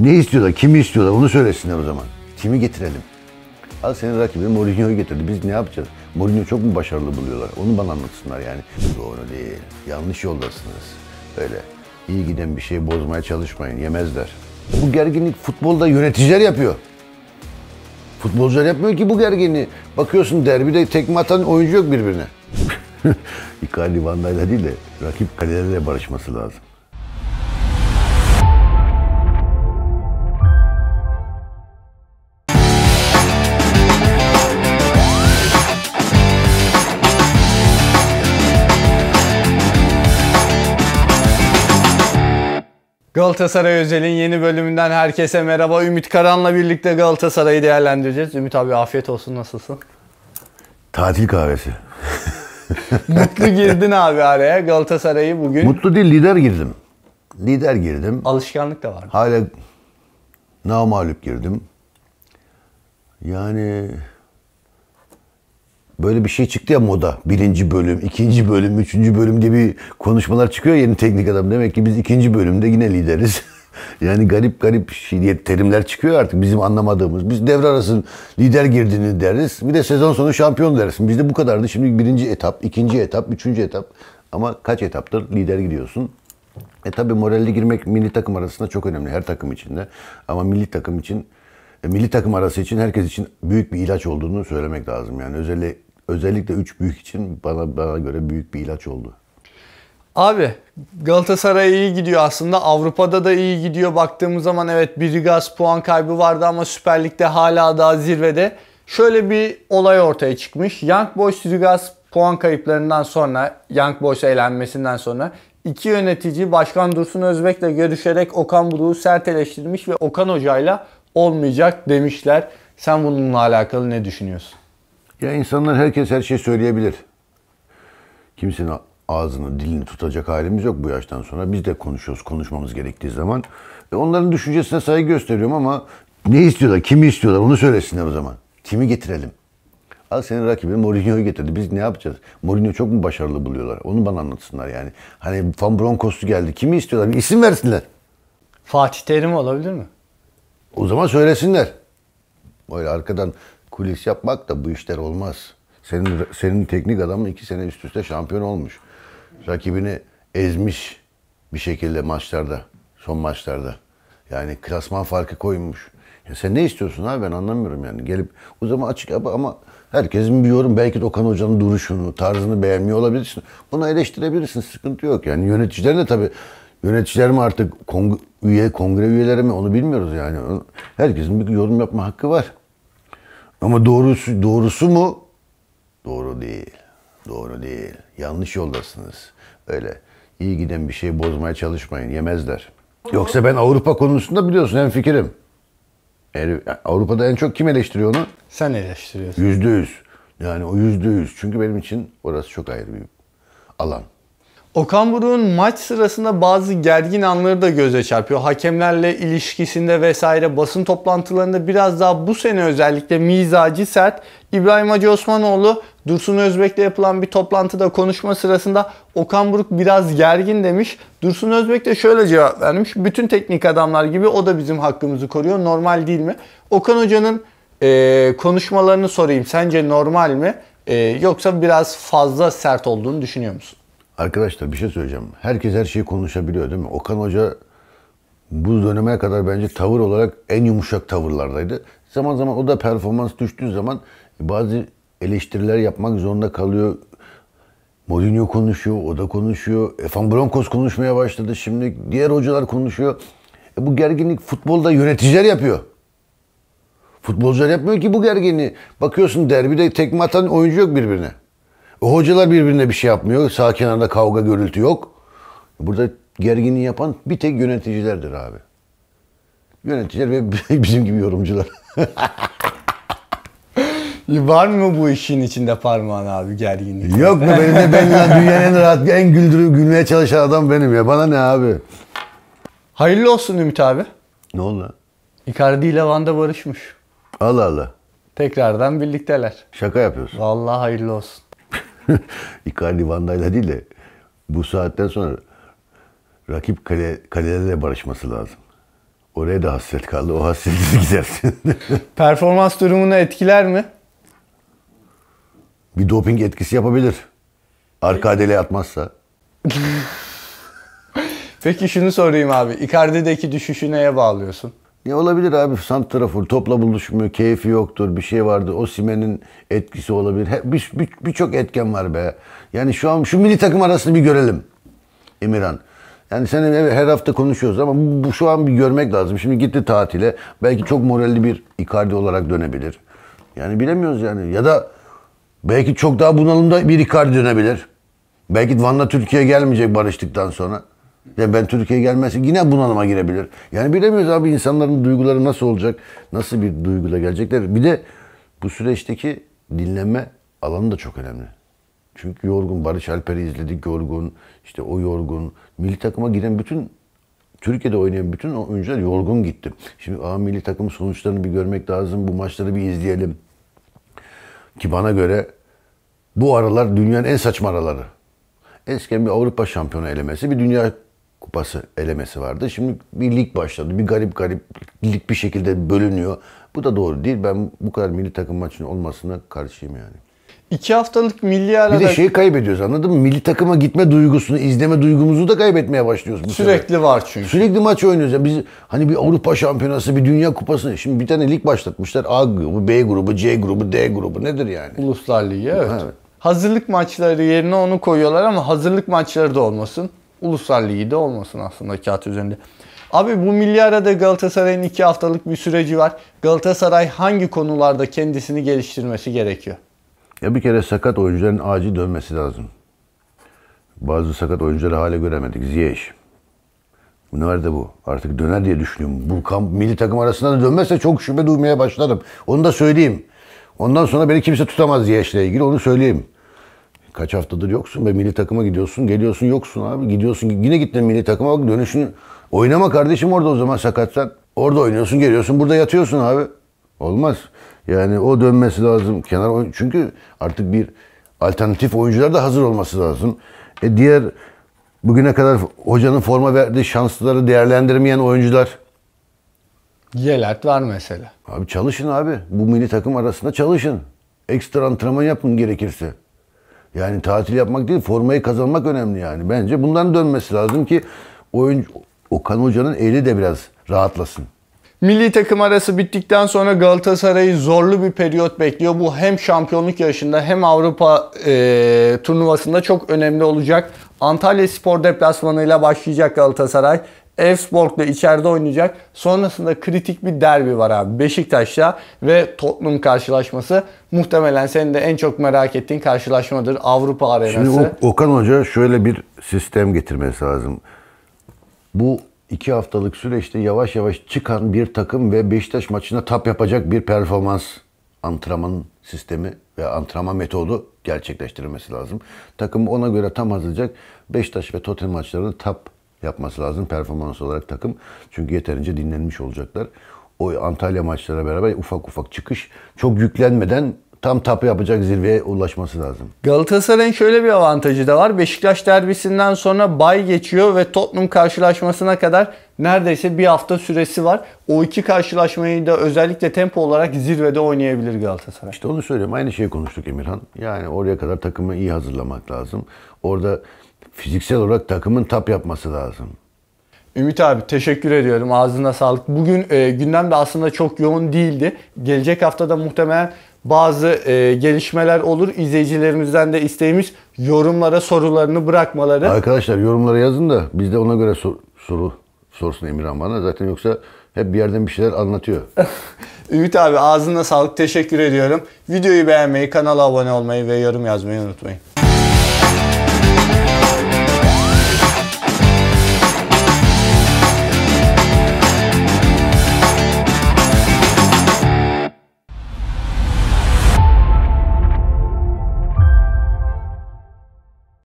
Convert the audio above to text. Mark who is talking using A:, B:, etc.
A: Ne istiyorlar, kimi istiyorlar onu söylesinler o zaman. Kimi getirelim? Al senin rakibin Mourinho'yu getirdi. Biz ne yapacağız? Mourinho çok mu başarılı buluyorlar? Onu bana anlatsınlar yani. Doğru değil. Yanlış yoldasınız. Öyle. İyi giden bir şeyi bozmaya çalışmayın. Yemezler. Bu gerginlik futbolda yöneticiler yapıyor. Futbolcular yapmıyor ki bu gerginliği. Bakıyorsun derbide tekme atan oyuncu yok birbirine. Icardi Van Dijk'la değil de rakip kalelerle barışması lazım.
B: Galatasaray Özel'in yeni bölümünden herkese merhaba. Ümit Karan'la birlikte Galatasaray'ı değerlendireceğiz. Ümit abi afiyet olsun nasılsın?
A: Tatil kahvesi.
B: Mutlu girdin abi araya Galatasaray'ı bugün.
A: Mutlu değil lider girdim.
B: Lider girdim. Alışkanlık da var.
A: Hala namalüp girdim. Yani böyle bir şey çıktı ya moda. Birinci bölüm, ikinci bölüm, üçüncü bölüm diye bir konuşmalar çıkıyor yeni teknik adam. Demek ki biz ikinci bölümde yine lideriz. yani garip garip şey, terimler çıkıyor artık bizim anlamadığımız. Biz devre arası lider girdiğini deriz. Bir de sezon sonu şampiyon deriz. Bizde bu kadardı. Şimdi birinci etap, ikinci etap, üçüncü etap. Ama kaç etaptır lider gidiyorsun? E tabi moralli girmek milli takım arasında çok önemli her takım içinde. Ama milli takım için e milli takım arası için herkes için büyük bir ilaç olduğunu söylemek lazım. Yani özellikle özellikle üç büyük için bana bana göre büyük bir ilaç oldu.
B: Abi Galatasaray iyi gidiyor aslında. Avrupa'da da iyi gidiyor. Baktığımız zaman evet bir gaz puan kaybı vardı ama Süper Lig'de hala daha zirvede. Şöyle bir olay ortaya çıkmış. Young Boys Rigas puan kayıplarından sonra, Young Boys eğlenmesinden sonra iki yönetici Başkan Dursun Özbek'le görüşerek Okan Buruk'u sert eleştirmiş ve Okan Hoca'yla olmayacak demişler. Sen bununla alakalı ne düşünüyorsun? Ya insanlar herkes her şeyi söyleyebilir.
A: Kimsenin ağzını, dilini tutacak halimiz yok bu yaştan sonra. Biz de konuşuyoruz konuşmamız gerektiği zaman. E onların düşüncesine saygı gösteriyorum ama ne istiyorlar, kimi istiyorlar onu söylesinler o zaman. Kimi getirelim? Al senin rakibin Mourinho'yu getirdi. Biz ne yapacağız? Mourinho çok mu başarılı buluyorlar? Onu bana anlatsınlar yani. Hani Van Bronckhorst'u geldi. Kimi istiyorlar? Bir isim versinler. Fatih Terim olabilir mi? O zaman söylesinler. Böyle arkadan kulis yapmak da bu işler olmaz. Senin senin teknik adamın iki sene üst üste şampiyon olmuş. Rakibini ezmiş bir şekilde maçlarda, son maçlarda. Yani klasman farkı koymuş. Ya sen ne istiyorsun abi ben anlamıyorum yani. Gelip o zaman açık ama, ama herkesin bir yorum belki de Okan Hoca'nın duruşunu, tarzını beğenmiyor olabilirsin. Bunu eleştirebilirsin sıkıntı yok yani. Yöneticiler de tabii yöneticiler mi artık kong üye, kongre üyeleri mi onu bilmiyoruz yani. Herkesin bir yorum yapma hakkı var. Ama doğrusu, doğrusu mu? Doğru değil. Doğru değil. Yanlış yoldasınız. Öyle İyi giden bir şeyi bozmaya çalışmayın. Yemezler. Yoksa ben Avrupa konusunda biliyorsun hem fikrim. Avrupa'da en çok kim eleştiriyor onu? Sen eleştiriyorsun. Yüzde yüz. Yani o yüzde yüz. Çünkü benim için orası çok ayrı bir alan.
B: Okan Buruk'un maç sırasında bazı gergin anları da göze çarpıyor. Hakemlerle ilişkisinde vesaire basın toplantılarında biraz daha bu sene özellikle mizacı sert. İbrahim Hacı Osmanoğlu Dursun Özbek'le yapılan bir toplantıda konuşma sırasında Okan Buruk biraz gergin demiş. Dursun Özbek de şöyle cevap vermiş. Bütün teknik adamlar gibi o da bizim hakkımızı koruyor. Normal değil mi? Okan Hoca'nın e, konuşmalarını sorayım. Sence normal mi? E, yoksa biraz fazla sert olduğunu düşünüyor musun? Arkadaşlar bir şey
A: söyleyeceğim. Herkes her şeyi konuşabiliyor değil mi? Okan Hoca bu döneme kadar bence tavır olarak en yumuşak tavırlardaydı. Zaman zaman o da performans düştüğü zaman bazı eleştiriler yapmak zorunda kalıyor. Mourinho konuşuyor, o da konuşuyor. Efan Broncos konuşmaya başladı şimdi. Diğer hocalar konuşuyor. E bu gerginlik futbolda yöneticiler yapıyor. Futbolcular yapmıyor ki bu gerginliği. Bakıyorsun derbide tekme atan oyuncu yok birbirine. E, hocalar birbirine bir şey yapmıyor. Sağ kenarda kavga gürültü yok. Burada gerginliği yapan bir tek yöneticilerdir abi.
B: Yöneticiler ve bizim gibi yorumcular. Var mı bu işin içinde parmağın abi gerginlik? Yok mu benim de ben ya dünyanın
A: en rahat en güldürüp gülmeye çalışan
B: adam benim ya. Bana ne abi? Hayırlı olsun Ümit abi. Ne oldu? Icardi ile Van'da barışmış. Allah Allah. Tekrardan birlikteler. Şaka yapıyorsun. Vallahi hayırlı olsun.
A: Icardi Van Dijk'la değil de bu saatten sonra rakip kale, kalelerle barışması lazım. Oraya da hasret kaldı. O hasreti gidersin.
B: Performans durumunu etkiler mi?
A: Bir doping etkisi yapabilir. Arka dele atmazsa.
B: Peki şunu sorayım abi. Icardi'deki düşüşü neye bağlıyorsun?
A: Ya olabilir abi santrafor topla buluşmuyor, keyfi yoktur, bir şey vardı. O simenin etkisi olabilir. Birçok bir, bir, bir etken var be. Yani şu an şu milli takım arasını bir görelim. Emirhan. Yani senin her hafta konuşuyoruz ama bu, bu şu an bir görmek lazım. Şimdi gitti tatile. Belki çok moralli bir Icardi olarak dönebilir. Yani bilemiyoruz yani. Ya da belki çok daha bunalımda bir Icardi dönebilir. Belki Van'la Türkiye gelmeyecek barıştıktan sonra. Yani ben Türkiye'ye gelmezse yine bunalıma girebilir. Yani bilemiyoruz abi insanların duyguları nasıl olacak, nasıl bir duyguyla gelecekler. Bir de bu süreçteki dinlenme alanı da çok önemli. Çünkü yorgun, Barış Alper'i izledik yorgun, işte o yorgun. Milli takıma giren bütün, Türkiye'de oynayan bütün oyuncular yorgun gitti. Şimdi A milli takım sonuçlarını bir görmek lazım, bu maçları bir izleyelim. Ki bana göre bu aralar dünyanın en saçma araları. Eskiden bir Avrupa şampiyonu elemesi, bir dünya kupası elemesi vardı. Şimdi bir lig başladı. Bir garip garip lig bir şekilde bölünüyor. Bu da doğru değil. Ben bu kadar milli takım maçının olmasına karşıyım
B: yani. İki haftalık milli arada... Bir de şeyi
A: kaybediyoruz anladın mı? Milli takıma gitme duygusunu, izleme duygumuzu da kaybetmeye başlıyoruz. Bu Sürekli sefer. var çünkü. Sürekli maç oynuyoruz. Yani biz hani bir Avrupa Şampiyonası, bir Dünya Kupası. Şimdi bir tane lig başlatmışlar. A grubu, B grubu, C grubu, D grubu
B: nedir yani? Uluslar Ligi evet. evet. Hazırlık maçları yerine onu koyuyorlar ama hazırlık maçları da olmasın. Uluslar Ligi de olmasın aslında kağıt üzerinde. Abi bu milli arada Galatasaray'ın 2 haftalık bir süreci var. Galatasaray hangi konularda kendisini geliştirmesi gerekiyor?
A: Ya bir kere sakat oyuncuların acil dönmesi lazım. Bazı sakat oyuncuları hale göremedik. Ziyech. Nerede bu? Artık döner diye düşünüyorum. Bu kamp, milli takım arasında da dönmezse çok şüphe duymaya başlarım. Onu da söyleyeyim. Ondan sonra beni kimse tutamaz Ziyech'le ilgili onu söyleyeyim. Kaç haftadır yoksun be milli takıma gidiyorsun. Geliyorsun yoksun abi. Gidiyorsun yine gittin milli takıma bak dönüşünü. Oynama kardeşim orada o zaman sakatsan. Orada oynuyorsun geliyorsun burada yatıyorsun abi. Olmaz. Yani o dönmesi lazım. Kenar oyun. Çünkü artık bir alternatif oyuncular da hazır olması lazım. E diğer bugüne kadar hocanın forma verdiği şansları değerlendirmeyen oyuncular. Yelert var mesela. Abi çalışın abi. Bu milli takım arasında çalışın. Ekstra antrenman yapın gerekirse. Yani tatil yapmak değil, formayı kazanmak önemli yani. Bence bundan dönmesi lazım ki oyun Okan Hoca'nın eli de biraz rahatlasın.
B: Milli takım arası bittikten sonra Galatasaray'ı zorlu bir periyot bekliyor. Bu hem şampiyonluk yarışında hem Avrupa e, turnuvasında çok önemli olacak. Antalya Spor deplasmanıyla başlayacak Galatasaray. Elfsborg'la içeride oynayacak. Sonrasında kritik bir derbi var abi. Beşiktaş'la ve Tottenham karşılaşması. Muhtemelen senin de en çok merak ettiğin karşılaşmadır. Avrupa arenası. Şimdi
A: Okan Hoca şöyle bir sistem getirmesi lazım. Bu iki haftalık süreçte yavaş yavaş çıkan bir takım ve Beşiktaş maçına tap yapacak bir performans antrenman sistemi ve antrenman metodu gerçekleştirilmesi lazım. Takım ona göre tam hazırlayacak. Beşiktaş ve Tottenham maçlarını tap yapması lazım performans olarak takım. Çünkü yeterince dinlenmiş olacaklar. O Antalya maçlara beraber ufak ufak çıkış çok yüklenmeden tam tapı yapacak zirveye ulaşması lazım.
B: Galatasaray'ın şöyle bir avantajı da var. Beşiktaş derbisinden sonra bay geçiyor ve Tottenham karşılaşmasına kadar neredeyse bir hafta süresi var. O iki karşılaşmayı da özellikle tempo olarak zirvede oynayabilir Galatasaray. İşte onu söylüyorum. Aynı şeyi
A: konuştuk Emirhan. Yani oraya kadar takımı iyi hazırlamak lazım. Orada fiziksel olarak takımın tap yapması lazım.
B: Ümit abi teşekkür ediyorum. Ağzına sağlık. Bugün e, gündem de aslında çok yoğun değildi. Gelecek haftada muhtemelen bazı e, gelişmeler olur. İzleyicilerimizden de isteğimiz yorumlara sorularını bırakmaları. Arkadaşlar
A: yorumlara yazın da biz de ona göre sor, soru sorsun Emirhan bana. Zaten yoksa hep bir yerden bir şeyler anlatıyor.
B: Ümit abi ağzına sağlık. Teşekkür ediyorum. Videoyu beğenmeyi, kanala abone olmayı ve yorum yazmayı unutmayın.